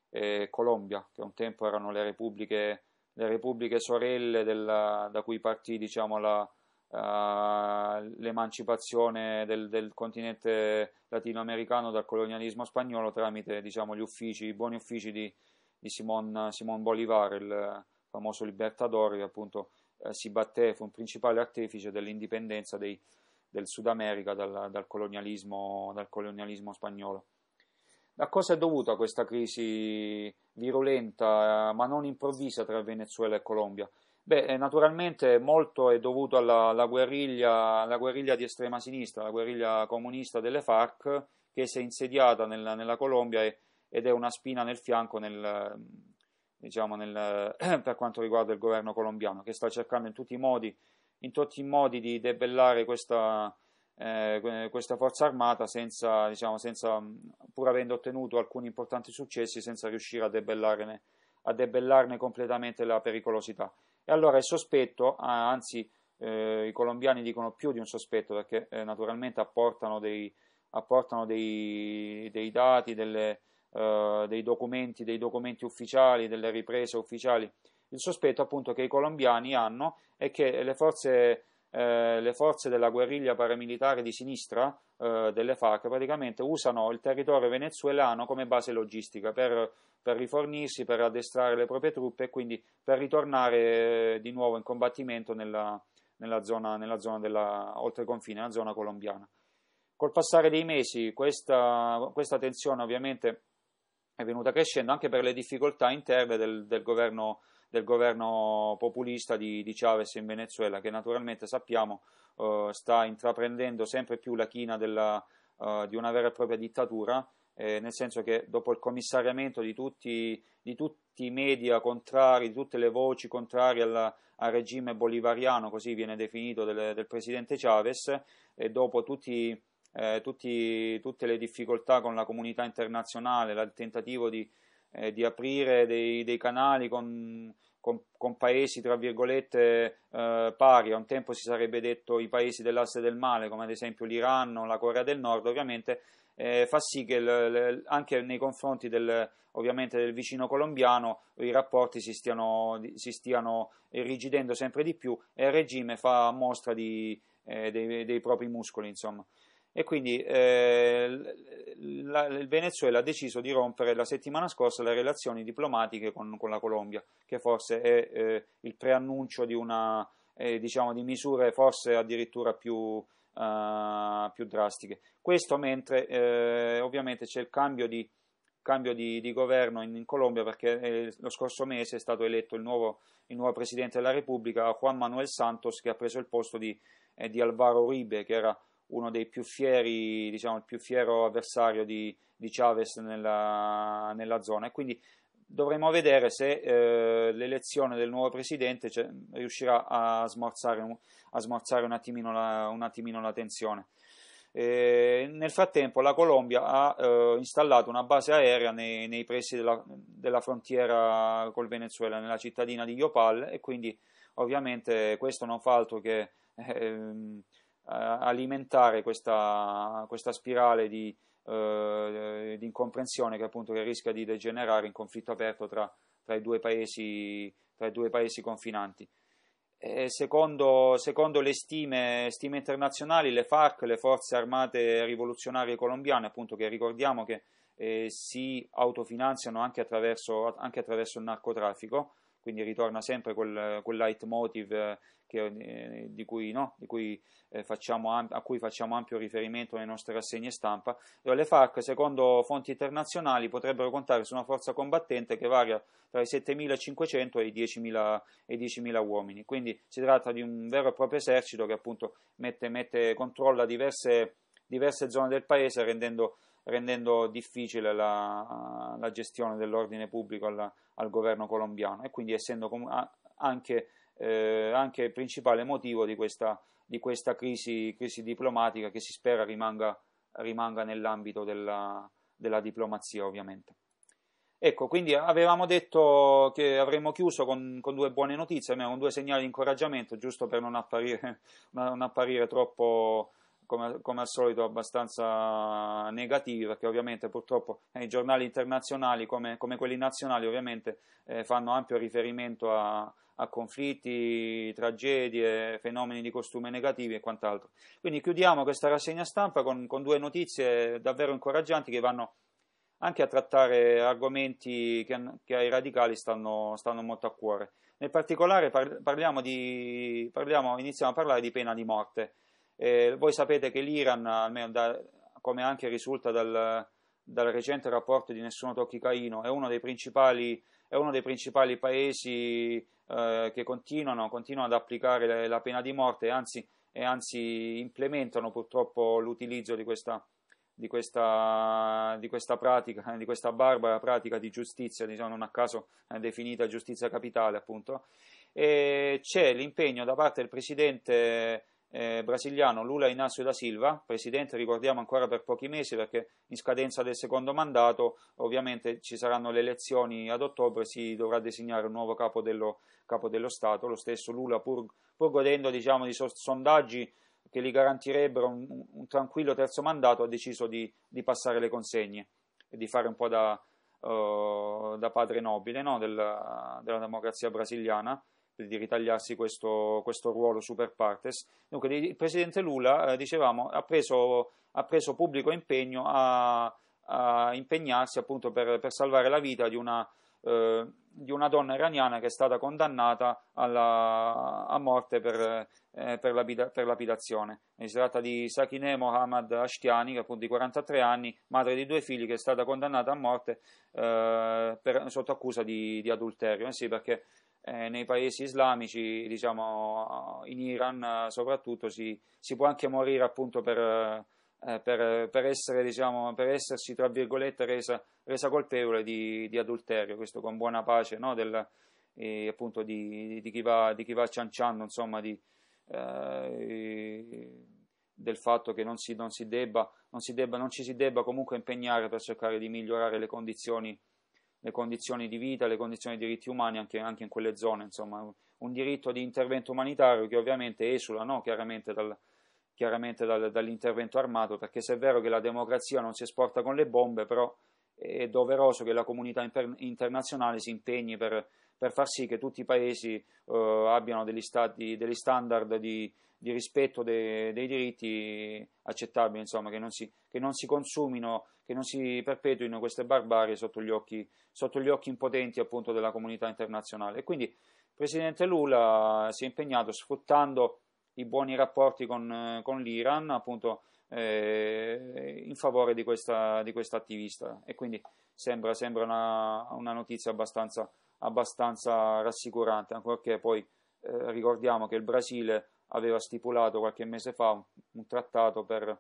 e, Colombia, che un tempo erano le repubbliche, le repubbliche sorelle della, da cui partì diciamo, la, uh, l'emancipazione del, del, continente latinoamericano dal colonialismo spagnolo tramite diciamo, gli uffici, i buoni uffici di, di Simon, Simon Bolivar, il famoso libertatore che appunto eh, si batté, fu un principale artefice dell'indipendenza dei, del Sud America dal, dal, colonialismo, dal colonialismo spagnolo. A cosa è dovuta questa crisi virulenta, eh, ma non improvvisa, tra Venezuela e Colombia? Beh, eh, naturalmente molto è dovuto alla, alla, guerriglia, alla, guerriglia, di estrema sinistra, la guerriglia comunista delle FARC, che si è insediata nella, nella Colombia e ed è una spina nel fianco nel, diciamo, nel, [clears throat] per quanto riguarda il governo colombiano, che sta cercando in tutti i modi, tutti i modi di debellare questa, eh, questa forza armata, senza, diciamo, senza, pur avendo ottenuto alcuni importanti successi, senza riuscire a debellarne, a debellarne completamente la pericolosità. E allora è sospetto, anzi eh, i colombiani dicono più di un sospetto, perché eh, naturalmente apportano dei, apportano dei, dei dati, delle, eh, dei, documenti, dei documenti ufficiali, delle riprese ufficiali. Il sospetto appunto che i colombiani hanno è che le forze, eh, le forze della guerriglia paramilitare di sinistra, eh, delle FARC, praticamente usano il territorio venezuelano come base logistica per, per rifornirsi, per addestrare le proprie truppe e quindi per ritornare eh, di nuovo in combattimento nella, nella zona, nella zona della, oltre confine, nella zona colombiana. Col passare dei mesi questa, questa tensione ovviamente è venuta crescendo anche per le difficoltà interne del, del, governo, del governo, populista di, di, Chavez in Venezuela, che naturalmente sappiamo eh, sta intraprendendo sempre più la china della, eh, di una vera e propria dittatura. Eh, nel senso che dopo il commissariamento di tutti, di tutti, i media contrari, di tutte le voci contrarie alla, al regime bolivariano, così viene definito del, del presidente Chavez, e dopo tutti eh, tutti, tutte le difficoltà con la comunità internazionale, il tentativo di, eh, di aprire dei, dei canali con, con, con, paesi, tra virgolette, eh, pari, a un tempo si sarebbe detto i paesi dell'asse del male, come ad esempio l'Iran o la Corea del Nord, ovviamente eh, fa sì che le, le, anche nei confronti del, del, vicino colombiano i rapporti si stiano, si stiano irrigidendo sempre di più e il regime fa mostra di, eh, dei, dei propri muscoli, insomma e quindi eh, la, il Venezuela ha deciso di rompere la settimana scorsa le relazioni diplomatiche con, con la Colombia, che forse è eh, il preannuncio di, una, eh, diciamo, di misure forse addirittura più, eh, più drastiche. Questo mentre eh, ovviamente c'è il cambio di, cambio di, di governo in, in, Colombia perché eh, lo scorso mese è stato eletto il nuovo, il nuovo, Presidente della Repubblica, Juan Manuel Santos, che ha preso il posto di, di Alvaro Uribe, che era uno dei più fieri, diciamo il più fiero avversario di, di Chavez nella, nella, zona e quindi dovremo vedere se eh, l'elezione del nuovo presidente cioè, riuscirà a smorzare un, a smorzare un, attimino, la, un attimino la tensione. Eh, nel frattempo la Colombia ha eh, installato una base aerea nei, nei pressi della, della, frontiera col Venezuela, nella cittadina di Yopal e quindi ovviamente questo non fa altro che ehm, eh, alimentare questa, questa spirale di, eh, di, incomprensione che appunto che rischia di degenerare in conflitto aperto tra, tra, i, due paesi, tra i, due paesi, confinanti. Secondo, secondo, le stime, stime, internazionali, le FARC, le forze armate rivoluzionarie colombiane, appunto che ricordiamo che eh, si autofinanziano anche attraverso, anche attraverso, il narcotraffico, quindi ritorna sempre quel, quel leitmotiv eh, che, eh, di cui, no, di cui, eh, facciamo, a cui facciamo ampio riferimento nelle nostre rassegne stampa, dove le FARC, secondo fonti internazionali, potrebbero contare su una forza combattente che varia tra i 7.500 e i 10.000, e 10.000 uomini. Quindi si tratta di un vero e proprio esercito che appunto mette, mette, controlla diverse, diverse zone del paese rendendo rendendo difficile la, la, gestione dell'ordine pubblico alla, al governo colombiano e quindi essendo com- anche eh, anche il principale motivo di questa, di questa crisi, crisi, diplomatica che si spera rimanga, rimanga nell'ambito della, della diplomazia ovviamente. Ecco, quindi avevamo detto che avremmo chiuso con, con, due buone notizie, con due segnali di incoraggiamento, giusto per non apparire, [laughs] non apparire troppo, come, come, al solito, abbastanza negativi, perché ovviamente purtroppo i giornali internazionali, come, come quelli nazionali, ovviamente eh, fanno ampio riferimento a, a conflitti, tragedie, fenomeni di costume negativi e quant'altro. Quindi chiudiamo questa rassegna stampa con, con due notizie davvero incoraggianti che vanno anche a trattare argomenti che, che ai radicali stanno, stanno, molto a cuore. Nel particolare parliamo di, parliamo, iniziamo a parlare di pena di morte. Eh, voi sapete che l'Iran, almeno da, come anche risulta dal, dal, recente rapporto di Nessuno Tocchi Caino, è uno dei principali, uno dei principali paesi eh, che continuano, continuano, ad applicare la pena di morte e anzi, e anzi implementano purtroppo l'utilizzo di questa, di questa, di questa pratica, di questa barbara pratica di giustizia, diciamo non a caso eh, definita giustizia capitale appunto, e c'è l'impegno da parte del Presidente eh, brasiliano Lula Inácio da Silva, presidente ricordiamo ancora per pochi mesi perché in scadenza del secondo mandato ovviamente ci saranno le elezioni ad ottobre, si dovrà designare un nuovo capo dello, capo dello Stato, lo stesso Lula pur, pur godendo diciamo, di sondaggi che gli garantirebbero un, un, tranquillo terzo mandato ha deciso di, di, passare le consegne e di fare un po' da, uh, da padre nobile no? Del, della democrazia brasiliana di ritagliarsi questo, questo ruolo super partes. Dunque, il presidente Lula, eh, dicevamo, ha preso, ha preso, pubblico impegno a, a impegnarsi appunto per, per, salvare la vita di una, eh, di una, donna iraniana che è stata condannata alla, a morte per, eh, per, lapida, per lapidazione. E eh, si tratta di Sakineh Mohammad Ashtiani, appunto di 43 anni, madre di due figli, che è stata condannata a morte eh, per, sotto accusa di, di adulterio. Eh sì, perché eh, nei paesi islamici, diciamo in Iran eh, soprattutto, si, si può anche morire appunto per, eh, per, per, essere, diciamo, per essersi tra virgolette resa, resa colpevole di, di, adulterio, questo con buona pace no? Del, eh, appunto di, di, chi va, di chi va cianciando, insomma, di, eh, del fatto che non, si, non, si debba, non, si debba, non ci si debba comunque impegnare per cercare di migliorare le condizioni le condizioni di vita, le condizioni dei diritti umani anche, anche in quelle zone, insomma un diritto di intervento umanitario che ovviamente esula no? chiaramente, dal, chiaramente dal, dall'intervento armato, perché se è vero che la democrazia non si esporta con le bombe, però è doveroso che la comunità imper- internazionale si impegni per, per, far sì che tutti i paesi eh, abbiano degli, stati, degli, standard di, di rispetto de, dei diritti accettabili, insomma, che non si, che non si consumino che non si perpetuino queste barbarie sotto gli occhi, sotto gli occhi impotenti appunto della comunità internazionale. E quindi il presidente Lula eh, si è impegnato sfruttando i buoni rapporti con, eh, con l'Iran appunto eh, in favore di questa, di questa, attivista e quindi sembra, sembra una, una, notizia abbastanza, abbastanza rassicurante, ancorché poi eh, ricordiamo che il Brasile aveva stipulato qualche mese fa un, un trattato per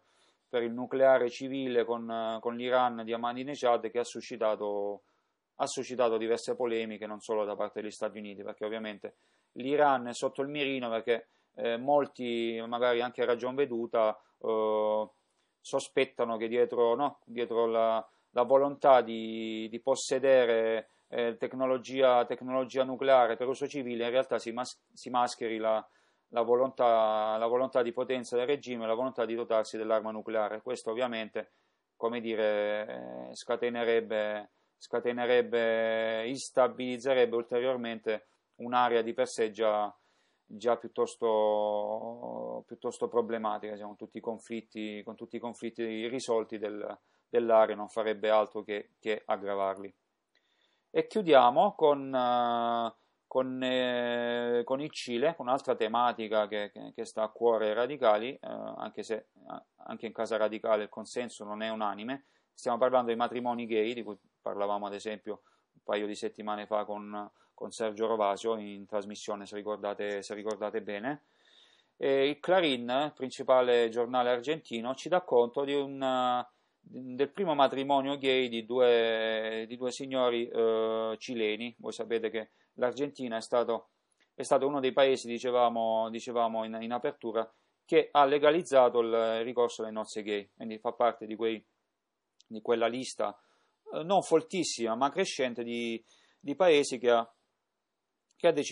per il nucleare civile con, con l'Iran di Ahmadinejad che ha suscitato, ha suscitato diverse polemiche non solo da parte degli Stati Uniti perché ovviamente l'Iran è sotto il mirino perché eh, molti magari anche a ragion veduta eh, sospettano che dietro, no, dietro la, la, volontà di, di possedere eh, tecnologia, tecnologia, nucleare per uso civile in realtà si, mas- si mascheri la, la volontà, la volontà, di potenza del regime, la volontà di dotarsi dell'arma nucleare. Questo ovviamente, come dire, eh, scatenerebbe, scatenerebbe instabilizzerebbe ulteriormente un'area di per sé già, già piuttosto, piuttosto, problematica, diciamo, tutti conflitti, con tutti i conflitti irrisolti del, dell'area non farebbe altro che, che, aggravarli. E chiudiamo con... Uh, con, eh, con, il Cile, un'altra tematica che, che, che, sta a cuore ai radicali, eh, anche se anche in casa radicale il consenso non è unanime, stiamo parlando dei matrimoni gay, di cui parlavamo ad esempio un paio di settimane fa con, con Sergio Rovasio in trasmissione, se ricordate, se ricordate bene. E il Clarin, principale giornale argentino, ci dà conto un, del primo matrimonio gay di due, di due signori eh, cileni. Voi sapete che l'Argentina è stato, è stato uno dei paesi, dicevamo, dicevamo in, in, apertura, che ha legalizzato il ricorso alle nozze gay, quindi fa parte di, quei, di quella lista eh, non foltissima ma crescente di, di paesi che ha, che, ha di,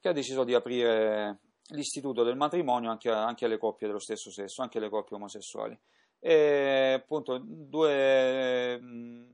che ha, deciso di, aprire l'istituto del matrimonio anche, a, anche alle coppie dello stesso sesso, anche alle coppie omosessuali. E appunto due, mm,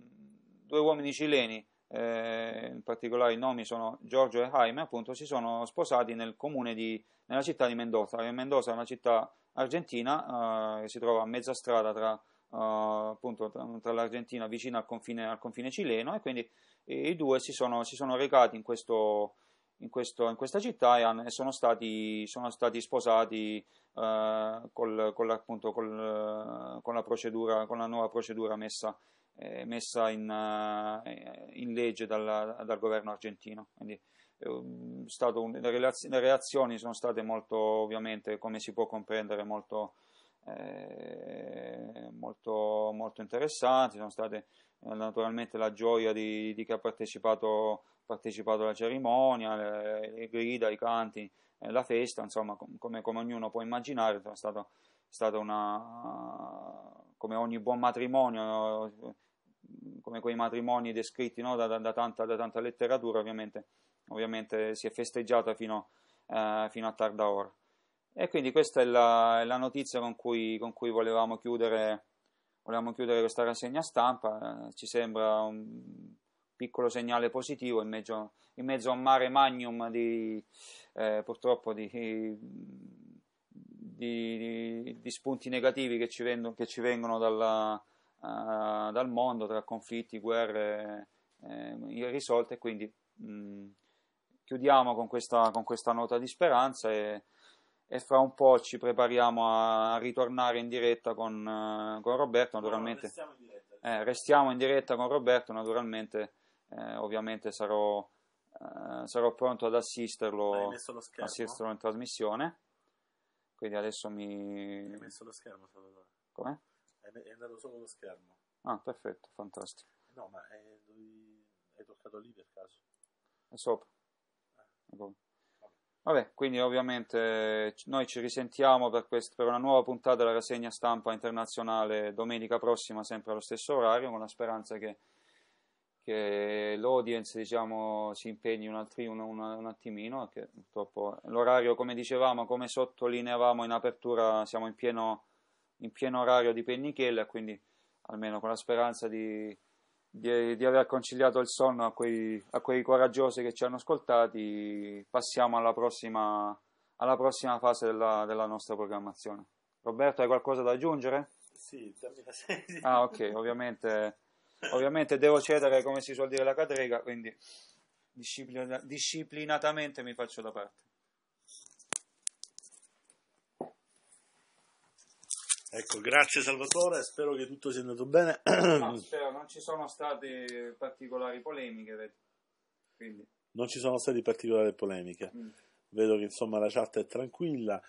due uomini cileni eh, in particolare i nomi sono Giorgio e Jaime, appunto, si sono sposati nel comune di, nella città di Mendoza. Mendoza è una città argentina eh, che si trova a mezza strada tra, eh, appunto, tra, tra l'Argentina vicina al confine, al confine, cileno e quindi i due si sono, si sono recati in questo, in, questo, in, questa città e, sono, stati, sono stati sposati eh, col, col, appunto, col, con, la procedura, con la nuova procedura messa eh, messa in, eh, in legge dal, dal, governo argentino. Quindi, eh, un, le, relaz- le, reazioni sono state molto, ovviamente, come si può comprendere, molto, eh, molto, molto interessanti. Sono state naturalmente la gioia di, di chi ha partecipato, partecipato alla cerimonia, le, le, grida, i canti, la festa, insomma, come, come, ognuno può immaginare, è stata una come ogni buon matrimonio, come quei matrimoni descritti no? da, da, da, tanta, da, tanta, letteratura, ovviamente, ovviamente, si è festeggiata fino, eh, fino a tarda ora. E quindi questa è la, la notizia con cui, con cui volevamo, chiudere, volevamo, chiudere, questa rassegna stampa. Eh, ci sembra un piccolo segnale positivo in mezzo, in mezzo a un mare magnum di, eh, purtroppo di di, di spunti negativi che ci, vendono, che ci vengono dalla, uh, dal mondo, tra conflitti, guerre eh, irrisolte, quindi mh, mm, chiudiamo con questa, con questa, nota di speranza e, e, fra un po' ci prepariamo a ritornare in diretta con, uh, con Roberto, naturalmente. No, restiamo, in diretta. Eh, restiamo in diretta con Roberto, naturalmente, eh, ovviamente sarò... Uh, sarò pronto ad assisterlo, assisterlo in trasmissione. Quindi adesso mi... Hai messo lo schermo, Salvatore? Come? È andato solo lo schermo. Ah, perfetto, fantastico. Eh, no, ma è... hai toccato lì per caso? È sopra. Eh. Vabbè. Vabbè, quindi ovviamente noi ci risentiamo per, quest- per, una nuova puntata della rassegna stampa internazionale domenica prossima, sempre allo stesso orario, con la speranza che che l'audience diciamo, si impegni un, altri, un, un, un attimino, che purtroppo l'orario come dicevamo, come sottolineavamo in apertura, siamo in pieno, in pieno orario di pennichella, quindi almeno con la speranza di, di, di aver conciliato il sonno a quei, a quei, coraggiosi che ci hanno ascoltati, passiamo alla prossima, alla prossima fase della, della nostra programmazione. Roberto, hai qualcosa da aggiungere? Sì, dammi la sedia. Ah, ok, ovviamente Ovviamente devo cedere, come si suol dire, la cadrega, quindi disciplina, disciplinatamente mi faccio da parte. Ecco, grazie Salvatore, spero che tutto sia andato bene. No, spero, non ci sono state particolari polemiche. Quindi. Non ci sono state particolari polemiche. Mm. Vedo che insomma la chat è tranquilla.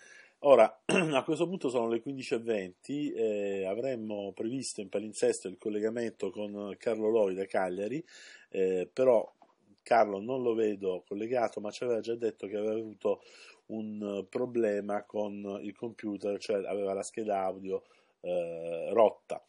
Ora, [clears throat] a questo punto sono le 15.20, eh, avremmo previsto in palinsesto il collegamento con Carlo Loi da Cagliari, eh, però Carlo non lo vedo collegato, ma ci aveva già detto che aveva avuto un problema con il computer, cioè aveva la scheda audio eh, rotta.